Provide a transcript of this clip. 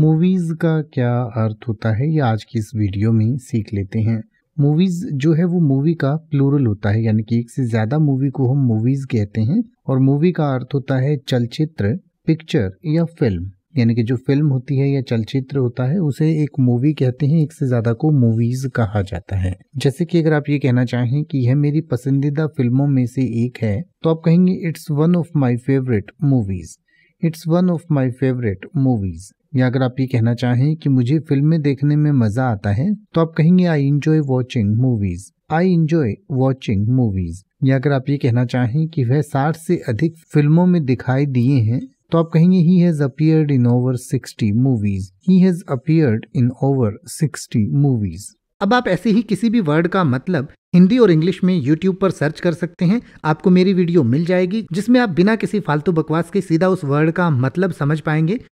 movies का क्या अर्थ होता है ये आज की इस वीडियो में सीख लेते हैं मूवीज़ जो है वो मूवी का प्लूरल होता है यानी कि एक से ज़्यादा मूवी को हम मूवीज़ कहते हैं और मूवी का अर्थ होता है चलचित्र पिक्चर या फिल्म यानी कि जो फिल्म होती है या चलचित्र होता है उसे एक मूवी कहते हैं एक से ज्यादा को मूवीज कहा जाता है जैसे कि अगर आप ये कहना चाहें कि यह मेरी पसंदीदा फिल्मों में से एक है तो आप कहेंगे it's one of my favourite movies it's one of my favourite movies या अगर आप ये कहना चाहें कि मुझे फिल्में देखने में मज़ा आता है तो आप कहेंगे I enjoy watching movies I enjoy watching movies या अगर आप ये कहना चाहें कि वह साठ से अधिक फिल्मों में दिखाई दिए हैं तो आप कहेंगे he has appeared in over sixty movies he has appeared in over sixty movies अब आप ऐसे ही किसी भी वर्ड का मतलब हिंदी और इंग्लिश में यूट्यूब पर सर्च कर सकते हैं आपको मेरी वीडियो मिल जाएगी जिसमें आप बिना किसी फालतू बकवास के सीधा उस वर्ड का मतलब समझ पाएंगे